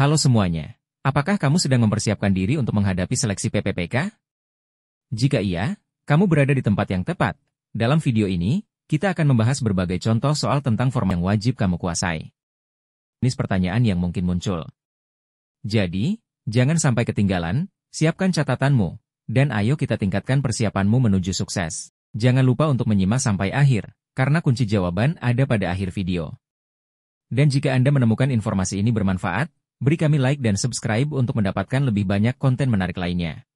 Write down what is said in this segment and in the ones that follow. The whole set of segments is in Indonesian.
Halo semuanya, apakah kamu sedang mempersiapkan diri untuk menghadapi seleksi PPPK? Jika iya, kamu berada di tempat yang tepat. Dalam video ini, kita akan membahas berbagai contoh soal tentang form yang wajib kamu kuasai. Ini pertanyaan yang mungkin muncul. Jadi, jangan sampai ketinggalan, siapkan catatanmu, dan ayo kita tingkatkan persiapanmu menuju sukses. Jangan lupa untuk menyimak sampai akhir, karena kunci jawaban ada pada akhir video. Dan jika Anda menemukan informasi ini bermanfaat, Beri kami like dan subscribe untuk mendapatkan lebih banyak konten menarik lainnya.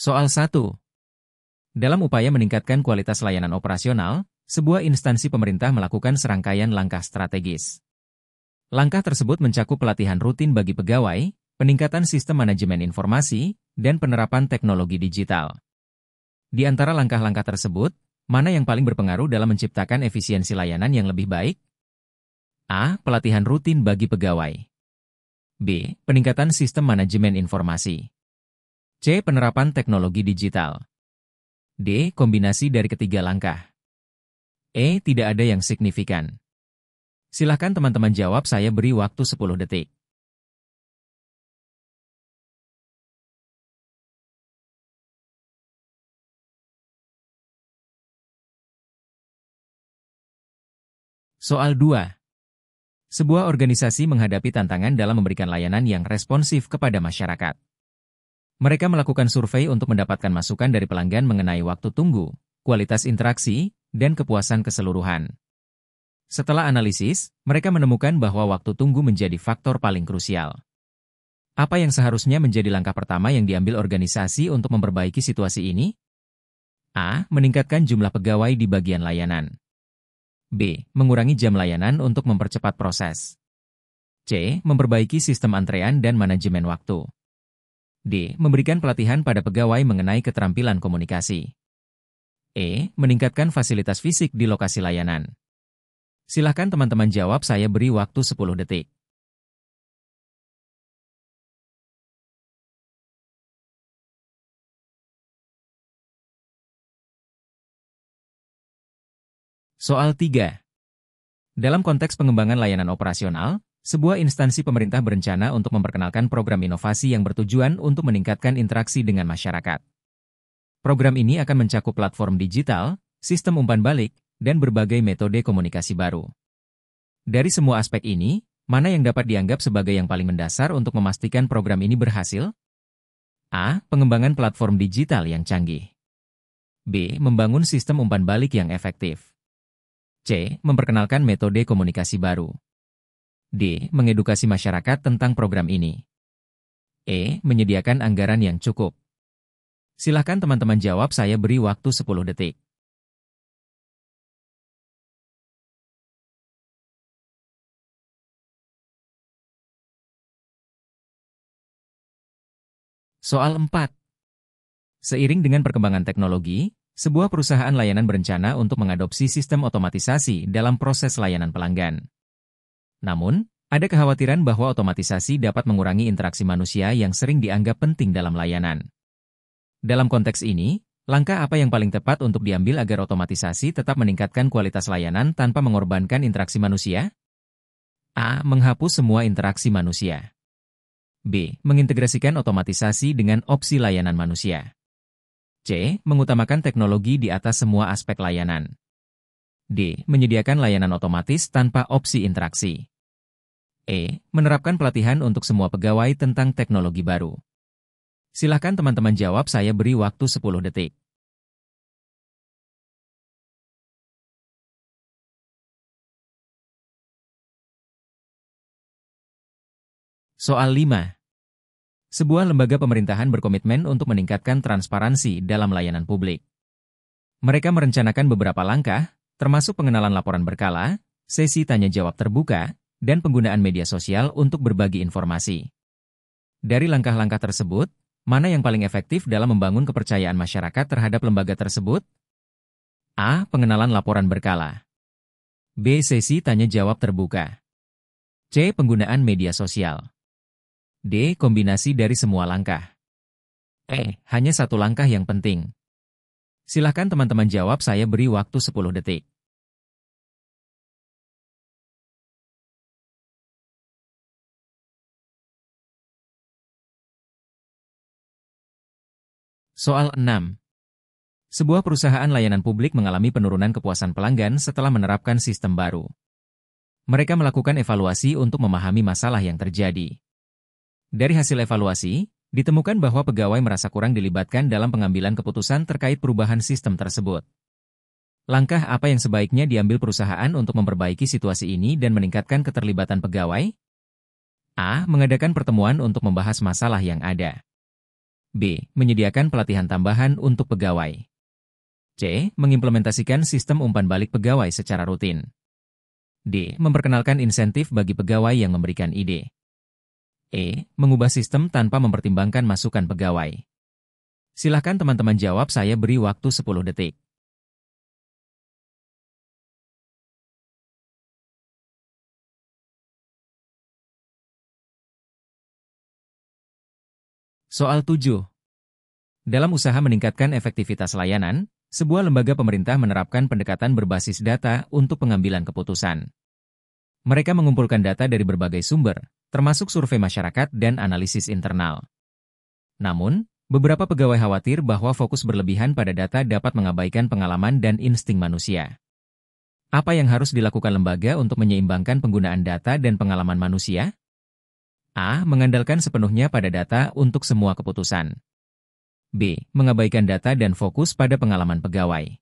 Soal 1. Dalam upaya meningkatkan kualitas layanan operasional, sebuah instansi pemerintah melakukan serangkaian langkah strategis. Langkah tersebut mencakup pelatihan rutin bagi pegawai, peningkatan sistem manajemen informasi, dan penerapan teknologi digital. Di antara langkah-langkah tersebut, mana yang paling berpengaruh dalam menciptakan efisiensi layanan yang lebih baik? A. Pelatihan rutin bagi pegawai. B. Peningkatan sistem manajemen informasi. C. Penerapan teknologi digital. D. Kombinasi dari ketiga langkah. E. Tidak ada yang signifikan. Silahkan teman-teman jawab saya beri waktu 10 detik. Soal 2. Sebuah organisasi menghadapi tantangan dalam memberikan layanan yang responsif kepada masyarakat. Mereka melakukan survei untuk mendapatkan masukan dari pelanggan mengenai waktu tunggu, kualitas interaksi, dan kepuasan keseluruhan. Setelah analisis, mereka menemukan bahwa waktu tunggu menjadi faktor paling krusial. Apa yang seharusnya menjadi langkah pertama yang diambil organisasi untuk memperbaiki situasi ini? A. Meningkatkan jumlah pegawai di bagian layanan. B. Mengurangi jam layanan untuk mempercepat proses. C. Memperbaiki sistem antrean dan manajemen waktu. D. Memberikan pelatihan pada pegawai mengenai keterampilan komunikasi. E. Meningkatkan fasilitas fisik di lokasi layanan. Silahkan teman-teman jawab, saya beri waktu 10 detik. Soal 3. Dalam konteks pengembangan layanan operasional, sebuah instansi pemerintah berencana untuk memperkenalkan program inovasi yang bertujuan untuk meningkatkan interaksi dengan masyarakat. Program ini akan mencakup platform digital, sistem umpan balik, dan berbagai metode komunikasi baru. Dari semua aspek ini, mana yang dapat dianggap sebagai yang paling mendasar untuk memastikan program ini berhasil? A. Pengembangan platform digital yang canggih. B. Membangun sistem umpan balik yang efektif. C. Memperkenalkan metode komunikasi baru. D. Mengedukasi masyarakat tentang program ini. E. Menyediakan anggaran yang cukup. Silahkan teman-teman jawab, saya beri waktu 10 detik. Soal 4. Seiring dengan perkembangan teknologi, sebuah perusahaan layanan berencana untuk mengadopsi sistem otomatisasi dalam proses layanan pelanggan. Namun, ada kekhawatiran bahwa otomatisasi dapat mengurangi interaksi manusia yang sering dianggap penting dalam layanan. Dalam konteks ini, Langkah apa yang paling tepat untuk diambil agar otomatisasi tetap meningkatkan kualitas layanan tanpa mengorbankan interaksi manusia? A. Menghapus semua interaksi manusia. B. Mengintegrasikan otomatisasi dengan opsi layanan manusia. C. Mengutamakan teknologi di atas semua aspek layanan. D. Menyediakan layanan otomatis tanpa opsi interaksi. E. Menerapkan pelatihan untuk semua pegawai tentang teknologi baru. Silahkan teman-teman jawab, saya beri waktu 10 detik. Soal 5. Sebuah lembaga pemerintahan berkomitmen untuk meningkatkan transparansi dalam layanan publik. Mereka merencanakan beberapa langkah, termasuk pengenalan laporan berkala, sesi tanya-jawab terbuka, dan penggunaan media sosial untuk berbagi informasi. Dari langkah-langkah tersebut, mana yang paling efektif dalam membangun kepercayaan masyarakat terhadap lembaga tersebut? A. Pengenalan laporan berkala B. Sesi tanya-jawab terbuka C. Penggunaan media sosial D. Kombinasi dari semua langkah. E. Hanya satu langkah yang penting. Silahkan teman-teman jawab, saya beri waktu 10 detik. Soal 6. Sebuah perusahaan layanan publik mengalami penurunan kepuasan pelanggan setelah menerapkan sistem baru. Mereka melakukan evaluasi untuk memahami masalah yang terjadi. Dari hasil evaluasi, ditemukan bahwa pegawai merasa kurang dilibatkan dalam pengambilan keputusan terkait perubahan sistem tersebut. Langkah apa yang sebaiknya diambil perusahaan untuk memperbaiki situasi ini dan meningkatkan keterlibatan pegawai? A. Mengadakan pertemuan untuk membahas masalah yang ada. B. Menyediakan pelatihan tambahan untuk pegawai. C. Mengimplementasikan sistem umpan balik pegawai secara rutin. D. Memperkenalkan insentif bagi pegawai yang memberikan ide. E. Mengubah sistem tanpa mempertimbangkan masukan pegawai. Silahkan teman-teman jawab, saya beri waktu 10 detik. Soal 7. Dalam usaha meningkatkan efektivitas layanan, sebuah lembaga pemerintah menerapkan pendekatan berbasis data untuk pengambilan keputusan. Mereka mengumpulkan data dari berbagai sumber, termasuk survei masyarakat dan analisis internal. Namun, beberapa pegawai khawatir bahwa fokus berlebihan pada data dapat mengabaikan pengalaman dan insting manusia. Apa yang harus dilakukan lembaga untuk menyeimbangkan penggunaan data dan pengalaman manusia? A. Mengandalkan sepenuhnya pada data untuk semua keputusan. B. Mengabaikan data dan fokus pada pengalaman pegawai.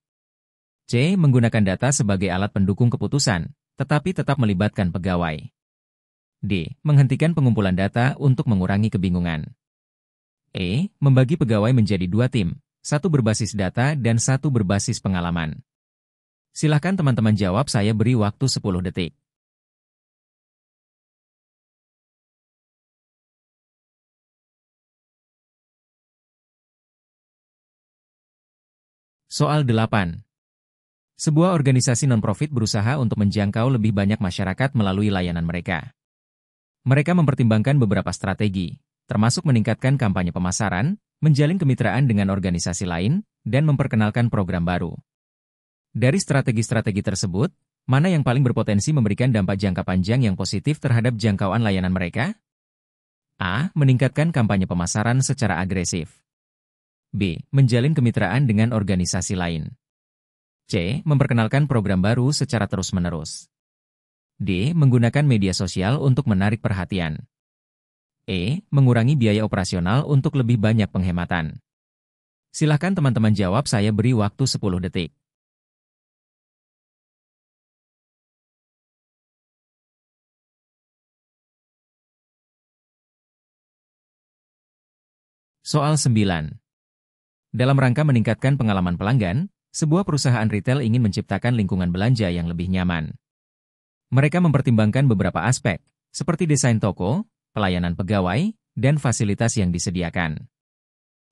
C. Menggunakan data sebagai alat pendukung keputusan, tetapi tetap melibatkan pegawai. D. Menghentikan pengumpulan data untuk mengurangi kebingungan. E. Membagi pegawai menjadi dua tim, satu berbasis data dan satu berbasis pengalaman. Silakan teman-teman jawab, saya beri waktu 10 detik. Soal 8. Sebuah organisasi non-profit berusaha untuk menjangkau lebih banyak masyarakat melalui layanan mereka. Mereka mempertimbangkan beberapa strategi, termasuk meningkatkan kampanye pemasaran, menjalin kemitraan dengan organisasi lain, dan memperkenalkan program baru. Dari strategi-strategi tersebut, mana yang paling berpotensi memberikan dampak jangka panjang yang positif terhadap jangkauan layanan mereka? A. Meningkatkan kampanye pemasaran secara agresif. B. Menjalin kemitraan dengan organisasi lain. C. Memperkenalkan program baru secara terus-menerus. D. Menggunakan media sosial untuk menarik perhatian. E. Mengurangi biaya operasional untuk lebih banyak penghematan. Silahkan teman-teman jawab, saya beri waktu 10 detik. Soal 9. Dalam rangka meningkatkan pengalaman pelanggan, sebuah perusahaan retail ingin menciptakan lingkungan belanja yang lebih nyaman. Mereka mempertimbangkan beberapa aspek, seperti desain toko, pelayanan pegawai, dan fasilitas yang disediakan.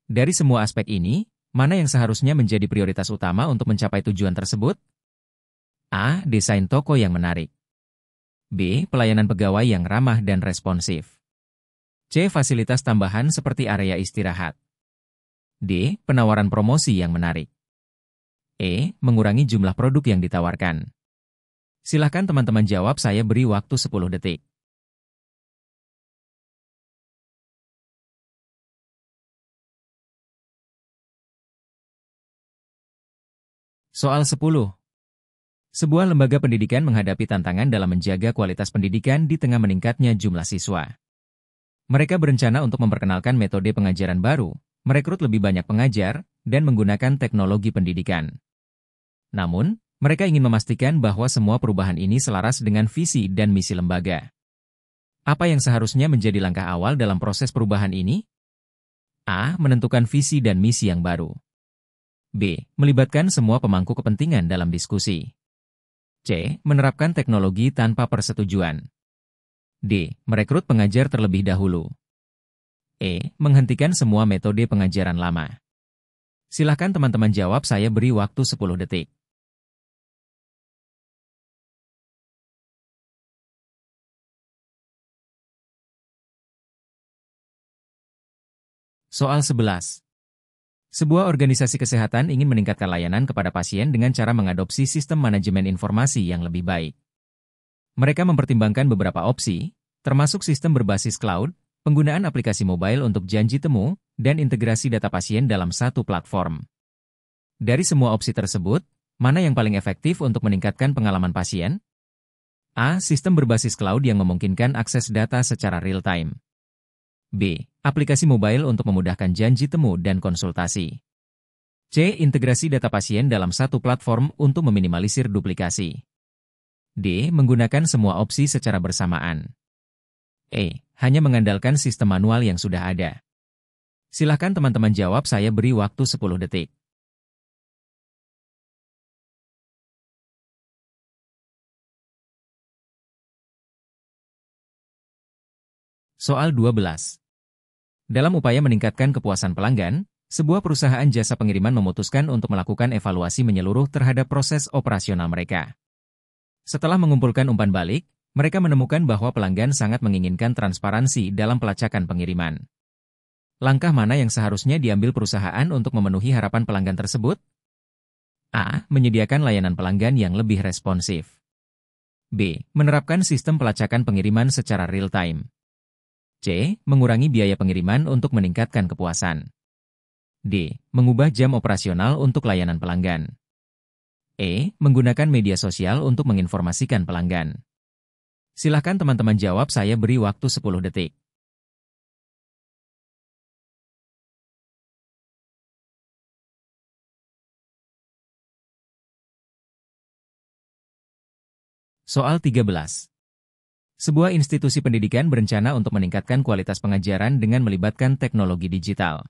Dari semua aspek ini, mana yang seharusnya menjadi prioritas utama untuk mencapai tujuan tersebut? A. Desain toko yang menarik. B. Pelayanan pegawai yang ramah dan responsif. C. Fasilitas tambahan seperti area istirahat. D. Penawaran promosi yang menarik. E. Mengurangi jumlah produk yang ditawarkan. Silahkan teman-teman jawab, saya beri waktu 10 detik. Soal 10. Sebuah lembaga pendidikan menghadapi tantangan dalam menjaga kualitas pendidikan di tengah meningkatnya jumlah siswa. Mereka berencana untuk memperkenalkan metode pengajaran baru, merekrut lebih banyak pengajar, dan menggunakan teknologi pendidikan. Namun, mereka ingin memastikan bahwa semua perubahan ini selaras dengan visi dan misi lembaga. Apa yang seharusnya menjadi langkah awal dalam proses perubahan ini? A. Menentukan visi dan misi yang baru. B. Melibatkan semua pemangku kepentingan dalam diskusi. C. Menerapkan teknologi tanpa persetujuan. D. Merekrut pengajar terlebih dahulu. E. Menghentikan semua metode pengajaran lama. Silakan teman-teman jawab, saya beri waktu 10 detik. Soal 11. Sebuah organisasi kesehatan ingin meningkatkan layanan kepada pasien dengan cara mengadopsi sistem manajemen informasi yang lebih baik. Mereka mempertimbangkan beberapa opsi, termasuk sistem berbasis cloud, penggunaan aplikasi mobile untuk janji temu, dan integrasi data pasien dalam satu platform. Dari semua opsi tersebut, mana yang paling efektif untuk meningkatkan pengalaman pasien? A. Sistem berbasis cloud yang memungkinkan akses data secara real-time. B. Aplikasi mobile untuk memudahkan janji temu dan konsultasi. C. Integrasi data pasien dalam satu platform untuk meminimalisir duplikasi. D. Menggunakan semua opsi secara bersamaan. E. Hanya mengandalkan sistem manual yang sudah ada. Silahkan teman-teman jawab, saya beri waktu 10 detik. Soal 12. Dalam upaya meningkatkan kepuasan pelanggan, sebuah perusahaan jasa pengiriman memutuskan untuk melakukan evaluasi menyeluruh terhadap proses operasional mereka. Setelah mengumpulkan umpan balik, mereka menemukan bahwa pelanggan sangat menginginkan transparansi dalam pelacakan pengiriman. Langkah mana yang seharusnya diambil perusahaan untuk memenuhi harapan pelanggan tersebut? A. Menyediakan layanan pelanggan yang lebih responsif. B. Menerapkan sistem pelacakan pengiriman secara real-time. C. Mengurangi biaya pengiriman untuk meningkatkan kepuasan. D. Mengubah jam operasional untuk layanan pelanggan. E. Menggunakan media sosial untuk menginformasikan pelanggan. Silakan teman-teman jawab, saya beri waktu 10 detik. Soal 13. Sebuah institusi pendidikan berencana untuk meningkatkan kualitas pengajaran dengan melibatkan teknologi digital.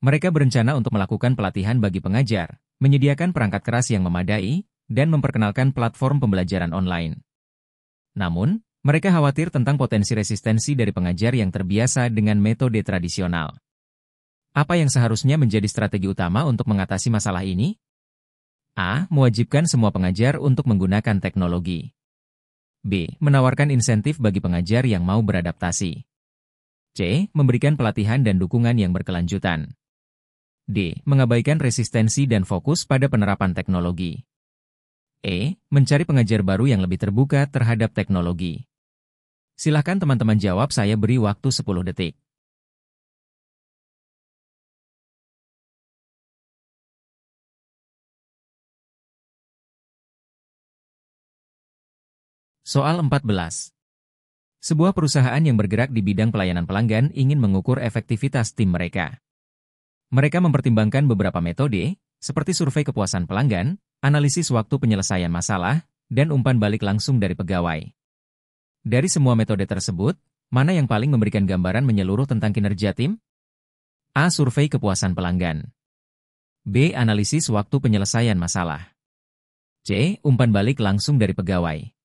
Mereka berencana untuk melakukan pelatihan bagi pengajar, menyediakan perangkat keras yang memadai, dan memperkenalkan platform pembelajaran online. Namun, mereka khawatir tentang potensi resistensi dari pengajar yang terbiasa dengan metode tradisional. Apa yang seharusnya menjadi strategi utama untuk mengatasi masalah ini? A. Mewajibkan semua pengajar untuk menggunakan teknologi. B. Menawarkan insentif bagi pengajar yang mau beradaptasi. C. Memberikan pelatihan dan dukungan yang berkelanjutan. D. Mengabaikan resistensi dan fokus pada penerapan teknologi. E. Mencari pengajar baru yang lebih terbuka terhadap teknologi. Silakan teman-teman jawab, saya beri waktu 10 detik. Soal 14. Sebuah perusahaan yang bergerak di bidang pelayanan pelanggan ingin mengukur efektivitas tim mereka. Mereka mempertimbangkan beberapa metode, seperti survei kepuasan pelanggan, analisis waktu penyelesaian masalah, dan umpan balik langsung dari pegawai. Dari semua metode tersebut, mana yang paling memberikan gambaran menyeluruh tentang kinerja tim? A. Survei kepuasan pelanggan. B. Analisis waktu penyelesaian masalah. C. Umpan balik langsung dari pegawai.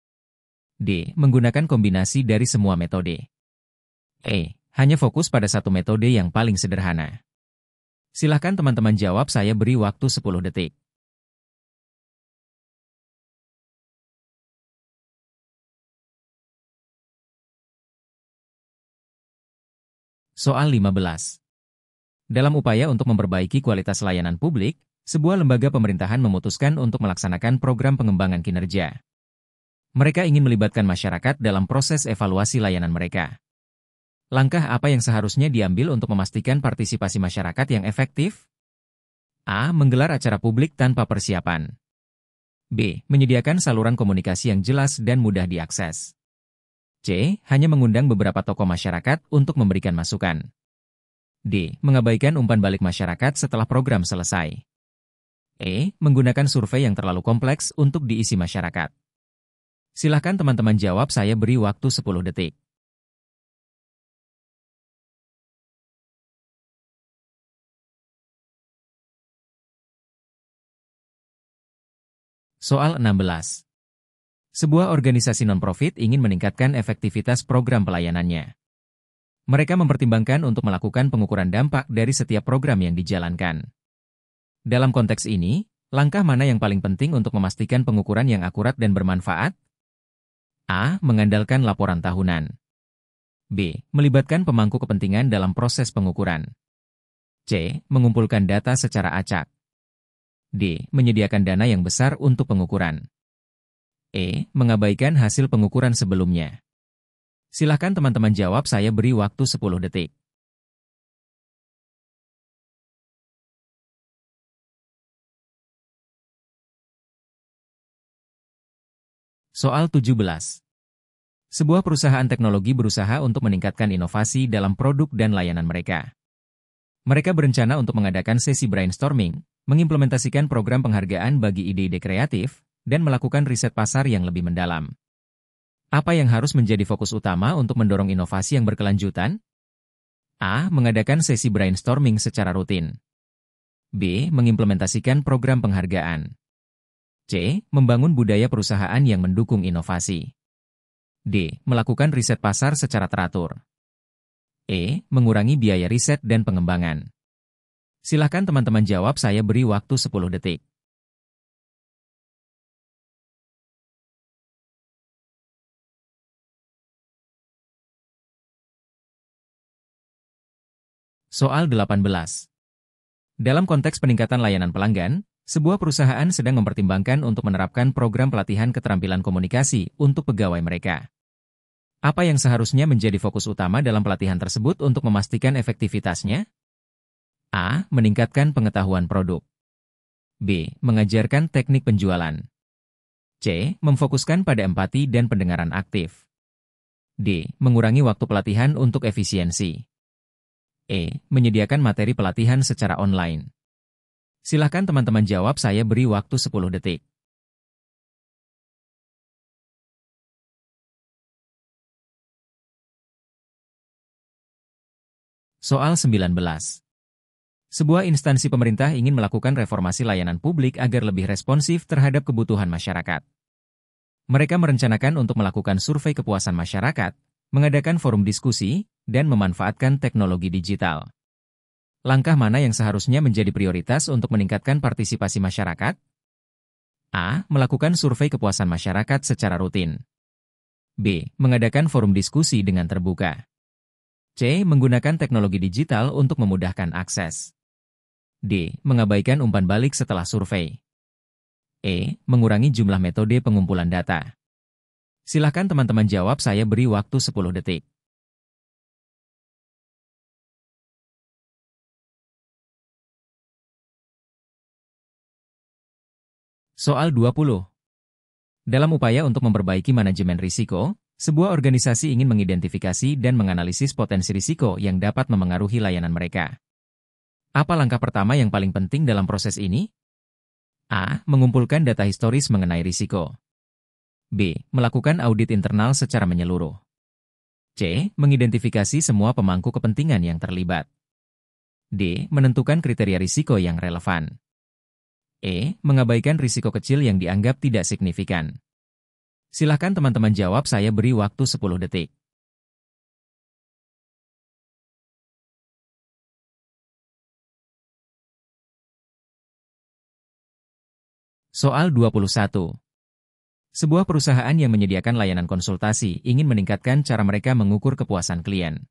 D. Menggunakan kombinasi dari semua metode. E. Hanya fokus pada satu metode yang paling sederhana. Silahkan teman-teman jawab, saya beri waktu 10 detik. Soal 15. Dalam upaya untuk memperbaiki kualitas layanan publik, sebuah lembaga pemerintahan memutuskan untuk melaksanakan program pengembangan kinerja. Mereka ingin melibatkan masyarakat dalam proses evaluasi layanan mereka. Langkah apa yang seharusnya diambil untuk memastikan partisipasi masyarakat yang efektif? A. Menggelar acara publik tanpa persiapan. B. Menyediakan saluran komunikasi yang jelas dan mudah diakses. C. Hanya mengundang beberapa tokoh masyarakat untuk memberikan masukan. D. Mengabaikan umpan balik masyarakat setelah program selesai. E. Menggunakan survei yang terlalu kompleks untuk diisi masyarakat. Silahkan teman-teman jawab, saya beri waktu 10 detik. Soal 16. Sebuah organisasi non-profit ingin meningkatkan efektivitas program pelayanannya. Mereka mempertimbangkan untuk melakukan pengukuran dampak dari setiap program yang dijalankan. Dalam konteks ini, langkah mana yang paling penting untuk memastikan pengukuran yang akurat dan bermanfaat, A. Mengandalkan laporan tahunan. B. Melibatkan pemangku kepentingan dalam proses pengukuran. C. Mengumpulkan data secara acak. D. Menyediakan dana yang besar untuk pengukuran. E. Mengabaikan hasil pengukuran sebelumnya. Silakan teman-teman jawab, saya beri waktu 10 detik. Soal 17. Sebuah perusahaan teknologi berusaha untuk meningkatkan inovasi dalam produk dan layanan mereka. Mereka berencana untuk mengadakan sesi brainstorming, mengimplementasikan program penghargaan bagi ide-ide kreatif, dan melakukan riset pasar yang lebih mendalam. Apa yang harus menjadi fokus utama untuk mendorong inovasi yang berkelanjutan? A. Mengadakan sesi brainstorming secara rutin. B. Mengimplementasikan program penghargaan. C. Membangun budaya perusahaan yang mendukung inovasi. D. Melakukan riset pasar secara teratur. E. Mengurangi biaya riset dan pengembangan. Silakan teman-teman jawab, saya beri waktu 10 detik. Soal 18. Dalam konteks peningkatan layanan pelanggan, sebuah perusahaan sedang mempertimbangkan untuk menerapkan program pelatihan keterampilan komunikasi untuk pegawai mereka. Apa yang seharusnya menjadi fokus utama dalam pelatihan tersebut untuk memastikan efektivitasnya? A. Meningkatkan pengetahuan produk. B. Mengajarkan teknik penjualan. C. Memfokuskan pada empati dan pendengaran aktif. D. Mengurangi waktu pelatihan untuk efisiensi. E. Menyediakan materi pelatihan secara online. Silahkan teman-teman jawab saya beri waktu 10 detik. Soal 19 Sebuah instansi pemerintah ingin melakukan reformasi layanan publik agar lebih responsif terhadap kebutuhan masyarakat. Mereka merencanakan untuk melakukan survei kepuasan masyarakat, mengadakan forum diskusi, dan memanfaatkan teknologi digital. Langkah mana yang seharusnya menjadi prioritas untuk meningkatkan partisipasi masyarakat? A. Melakukan survei kepuasan masyarakat secara rutin. B. Mengadakan forum diskusi dengan terbuka. C. Menggunakan teknologi digital untuk memudahkan akses. D. Mengabaikan umpan balik setelah survei. E. Mengurangi jumlah metode pengumpulan data. Silakan teman-teman jawab, saya beri waktu 10 detik. Soal 20 Dalam upaya untuk memperbaiki manajemen risiko, sebuah organisasi ingin mengidentifikasi dan menganalisis potensi risiko yang dapat memengaruhi layanan mereka. Apa langkah pertama yang paling penting dalam proses ini? A. Mengumpulkan data historis mengenai risiko. B. Melakukan audit internal secara menyeluruh. C. Mengidentifikasi semua pemangku kepentingan yang terlibat. D. Menentukan kriteria risiko yang relevan. E. Mengabaikan risiko kecil yang dianggap tidak signifikan. Silahkan teman-teman jawab saya beri waktu 10 detik. Soal 21 Sebuah perusahaan yang menyediakan layanan konsultasi ingin meningkatkan cara mereka mengukur kepuasan klien.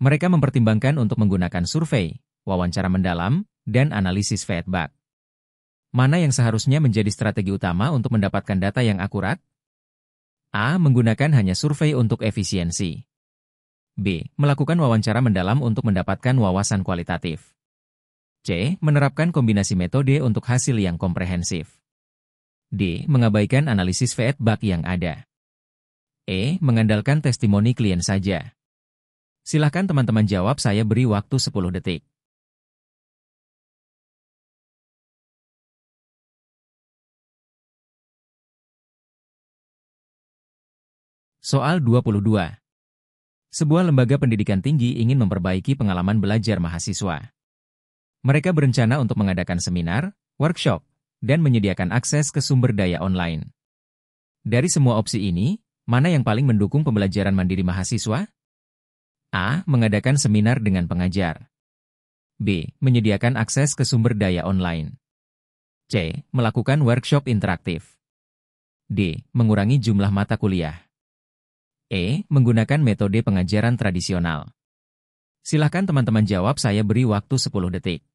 Mereka mempertimbangkan untuk menggunakan survei, wawancara mendalam, dan analisis feedback. Mana yang seharusnya menjadi strategi utama untuk mendapatkan data yang akurat? A. Menggunakan hanya survei untuk efisiensi. B. Melakukan wawancara mendalam untuk mendapatkan wawasan kualitatif. C. Menerapkan kombinasi metode untuk hasil yang komprehensif. D. Mengabaikan analisis feedback yang ada. E. Mengandalkan testimoni klien saja. Silahkan teman-teman jawab, saya beri waktu 10 detik. Soal 22. Sebuah lembaga pendidikan tinggi ingin memperbaiki pengalaman belajar mahasiswa. Mereka berencana untuk mengadakan seminar, workshop, dan menyediakan akses ke sumber daya online. Dari semua opsi ini, mana yang paling mendukung pembelajaran mandiri mahasiswa? A. Mengadakan seminar dengan pengajar. B. Menyediakan akses ke sumber daya online. C. Melakukan workshop interaktif. D. Mengurangi jumlah mata kuliah. E. Menggunakan metode pengajaran tradisional. Silahkan teman-teman jawab, saya beri waktu 10 detik.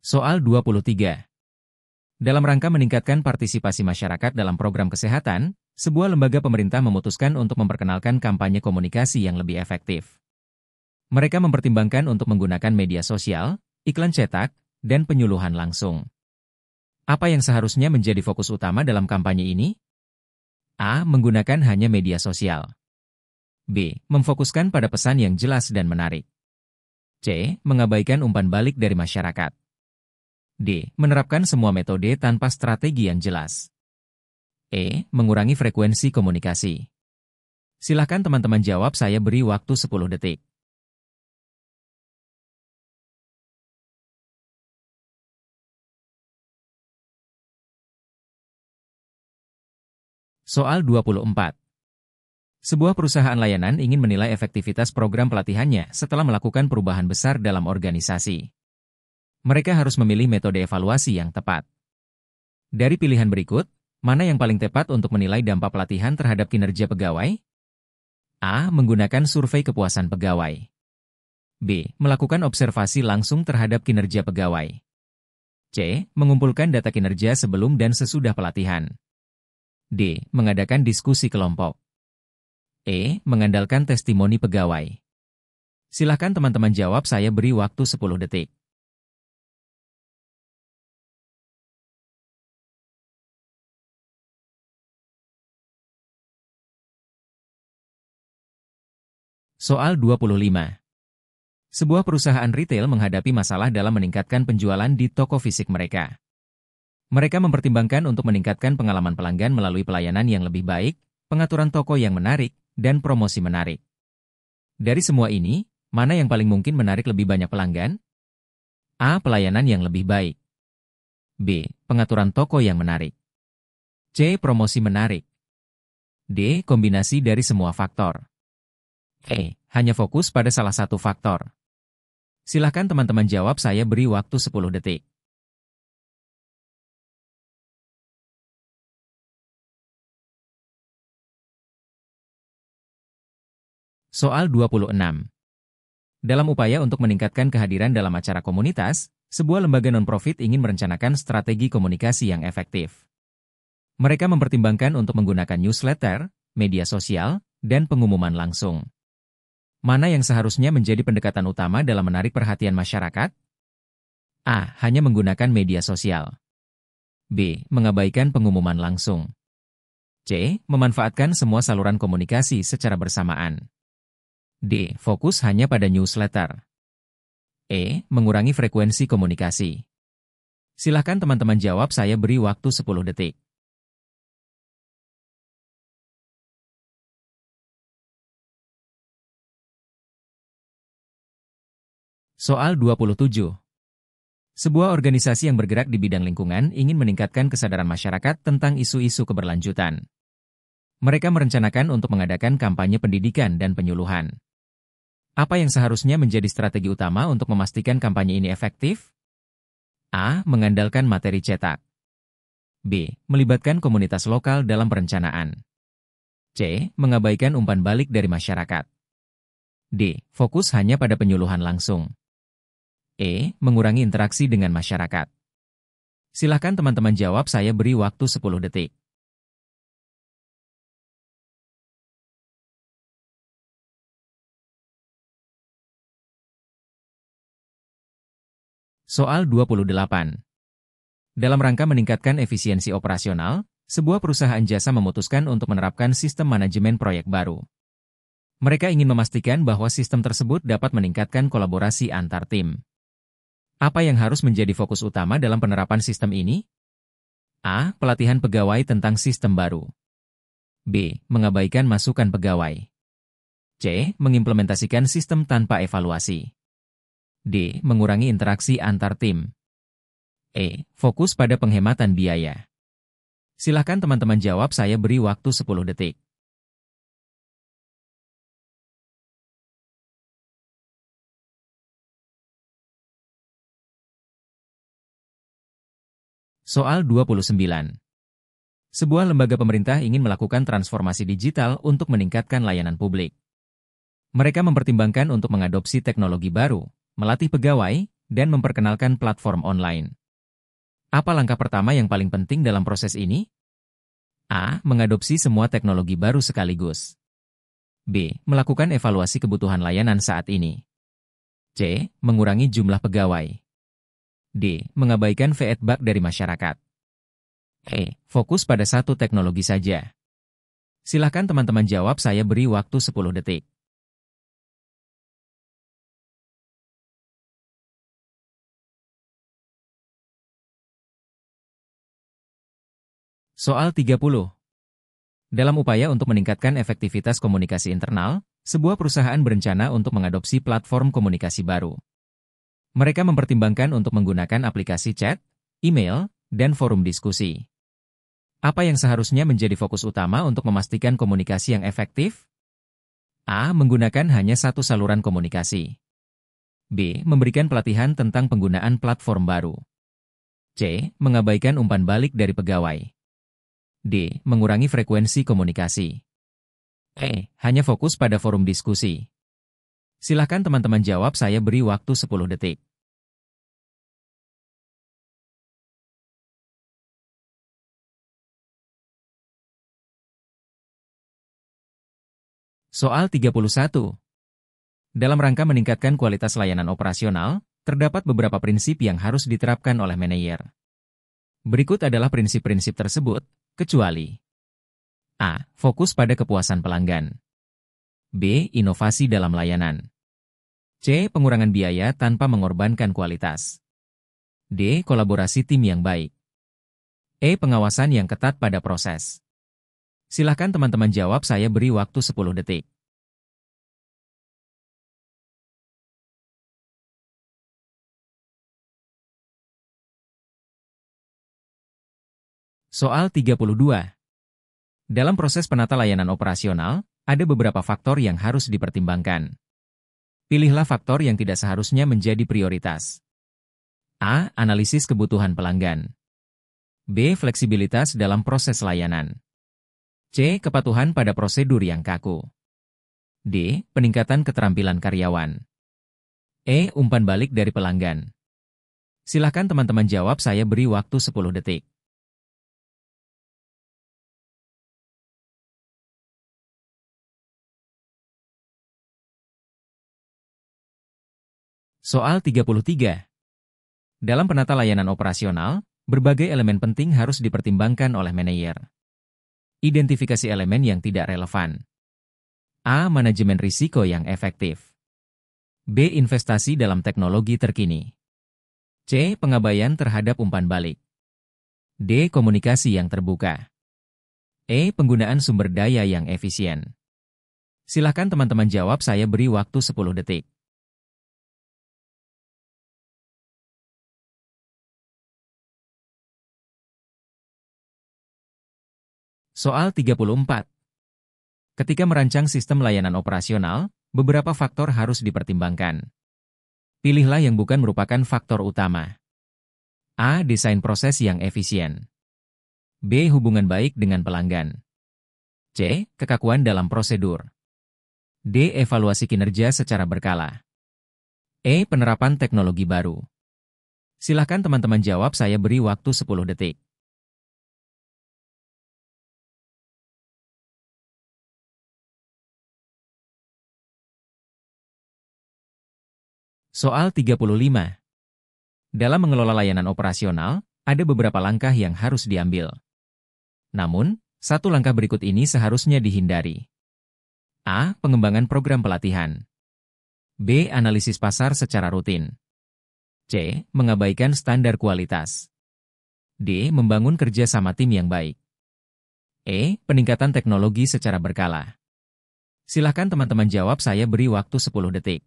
Soal 23. Dalam rangka meningkatkan partisipasi masyarakat dalam program kesehatan, sebuah lembaga pemerintah memutuskan untuk memperkenalkan kampanye komunikasi yang lebih efektif. Mereka mempertimbangkan untuk menggunakan media sosial, iklan cetak, dan penyuluhan langsung. Apa yang seharusnya menjadi fokus utama dalam kampanye ini? A. Menggunakan hanya media sosial. B. Memfokuskan pada pesan yang jelas dan menarik. C. Mengabaikan umpan balik dari masyarakat. D. Menerapkan semua metode tanpa strategi yang jelas. E. Mengurangi frekuensi komunikasi. Silakan teman-teman jawab, saya beri waktu 10 detik. Soal 24 Sebuah perusahaan layanan ingin menilai efektivitas program pelatihannya setelah melakukan perubahan besar dalam organisasi. Mereka harus memilih metode evaluasi yang tepat. Dari pilihan berikut, mana yang paling tepat untuk menilai dampak pelatihan terhadap kinerja pegawai? A. Menggunakan survei kepuasan pegawai. B. Melakukan observasi langsung terhadap kinerja pegawai. C. Mengumpulkan data kinerja sebelum dan sesudah pelatihan. D. Mengadakan diskusi kelompok. E. Mengandalkan testimoni pegawai. Silahkan teman-teman jawab, saya beri waktu 10 detik. Soal 25. Sebuah perusahaan retail menghadapi masalah dalam meningkatkan penjualan di toko fisik mereka. Mereka mempertimbangkan untuk meningkatkan pengalaman pelanggan melalui pelayanan yang lebih baik, pengaturan toko yang menarik, dan promosi menarik. Dari semua ini, mana yang paling mungkin menarik lebih banyak pelanggan? A. Pelayanan yang lebih baik. B. Pengaturan toko yang menarik. C. Promosi menarik. D. Kombinasi dari semua faktor. E. Hanya fokus pada salah satu faktor. Silahkan teman-teman jawab saya beri waktu 10 detik. Soal 26 Dalam upaya untuk meningkatkan kehadiran dalam acara komunitas, sebuah lembaga non-profit ingin merencanakan strategi komunikasi yang efektif. Mereka mempertimbangkan untuk menggunakan newsletter, media sosial, dan pengumuman langsung. Mana yang seharusnya menjadi pendekatan utama dalam menarik perhatian masyarakat? A. Hanya menggunakan media sosial. B. Mengabaikan pengumuman langsung. C. Memanfaatkan semua saluran komunikasi secara bersamaan. D. Fokus hanya pada newsletter. E. Mengurangi frekuensi komunikasi. Silahkan teman-teman jawab, saya beri waktu 10 detik. Soal 27 Sebuah organisasi yang bergerak di bidang lingkungan ingin meningkatkan kesadaran masyarakat tentang isu-isu keberlanjutan. Mereka merencanakan untuk mengadakan kampanye pendidikan dan penyuluhan. Apa yang seharusnya menjadi strategi utama untuk memastikan kampanye ini efektif? A. Mengandalkan materi cetak. B. Melibatkan komunitas lokal dalam perencanaan. C. Mengabaikan umpan balik dari masyarakat. D. Fokus hanya pada penyuluhan langsung. E. Mengurangi interaksi dengan masyarakat. Silakan teman-teman jawab, saya beri waktu 10 detik. Soal 28 Dalam rangka meningkatkan efisiensi operasional, sebuah perusahaan jasa memutuskan untuk menerapkan sistem manajemen proyek baru. Mereka ingin memastikan bahwa sistem tersebut dapat meningkatkan kolaborasi antar tim. Apa yang harus menjadi fokus utama dalam penerapan sistem ini? A. Pelatihan pegawai tentang sistem baru. B. Mengabaikan masukan pegawai. C. Mengimplementasikan sistem tanpa evaluasi. D. Mengurangi interaksi antar tim. E. Fokus pada penghematan biaya. Silahkan teman-teman jawab, saya beri waktu 10 detik. Soal 29. Sebuah lembaga pemerintah ingin melakukan transformasi digital untuk meningkatkan layanan publik. Mereka mempertimbangkan untuk mengadopsi teknologi baru, melatih pegawai, dan memperkenalkan platform online. Apa langkah pertama yang paling penting dalam proses ini? A. Mengadopsi semua teknologi baru sekaligus. B. Melakukan evaluasi kebutuhan layanan saat ini. C. Mengurangi jumlah pegawai. D. Mengabaikan feedback dari masyarakat. E. Fokus pada satu teknologi saja. Silakan teman-teman jawab, saya beri waktu 10 detik. Soal 30. Dalam upaya untuk meningkatkan efektivitas komunikasi internal, sebuah perusahaan berencana untuk mengadopsi platform komunikasi baru. Mereka mempertimbangkan untuk menggunakan aplikasi chat, email, dan forum diskusi. Apa yang seharusnya menjadi fokus utama untuk memastikan komunikasi yang efektif? A. Menggunakan hanya satu saluran komunikasi. B. Memberikan pelatihan tentang penggunaan platform baru. C. Mengabaikan umpan balik dari pegawai. D. Mengurangi frekuensi komunikasi. E. Hanya fokus pada forum diskusi. Silahkan teman-teman jawab, saya beri waktu 10 detik. Soal 31. Dalam rangka meningkatkan kualitas layanan operasional, terdapat beberapa prinsip yang harus diterapkan oleh manajer. Berikut adalah prinsip-prinsip tersebut, kecuali A. Fokus pada kepuasan pelanggan B. Inovasi dalam layanan C. Pengurangan biaya tanpa mengorbankan kualitas D. Kolaborasi tim yang baik E. Pengawasan yang ketat pada proses Silahkan teman-teman jawab saya beri waktu 10 detik. Soal 32 Dalam proses penata layanan operasional, ada beberapa faktor yang harus dipertimbangkan. Pilihlah faktor yang tidak seharusnya menjadi prioritas. A. Analisis kebutuhan pelanggan B. Fleksibilitas dalam proses layanan C. Kepatuhan pada prosedur yang kaku D. Peningkatan keterampilan karyawan E. Umpan balik dari pelanggan Silahkan teman-teman jawab saya beri waktu 10 detik. Soal 33 Dalam penata layanan operasional, berbagai elemen penting harus dipertimbangkan oleh manajer. Identifikasi elemen yang tidak relevan. A. Manajemen risiko yang efektif. B. Investasi dalam teknologi terkini. C. Pengabaian terhadap umpan balik. D. Komunikasi yang terbuka. E. Penggunaan sumber daya yang efisien. Silahkan teman-teman jawab, saya beri waktu 10 detik. Soal 34 Ketika merancang sistem layanan operasional, beberapa faktor harus dipertimbangkan. Pilihlah yang bukan merupakan faktor utama. A. Desain proses yang efisien. B. Hubungan baik dengan pelanggan. C. Kekakuan dalam prosedur. D. Evaluasi kinerja secara berkala. E. Penerapan teknologi baru. Silakan teman-teman jawab, saya beri waktu 10 detik. Soal 35 Dalam mengelola layanan operasional, ada beberapa langkah yang harus diambil. Namun, satu langkah berikut ini seharusnya dihindari. A. Pengembangan program pelatihan B. Analisis pasar secara rutin C. Mengabaikan standar kualitas D. Membangun kerja sama tim yang baik E. Peningkatan teknologi secara berkala Silahkan teman-teman jawab saya beri waktu 10 detik.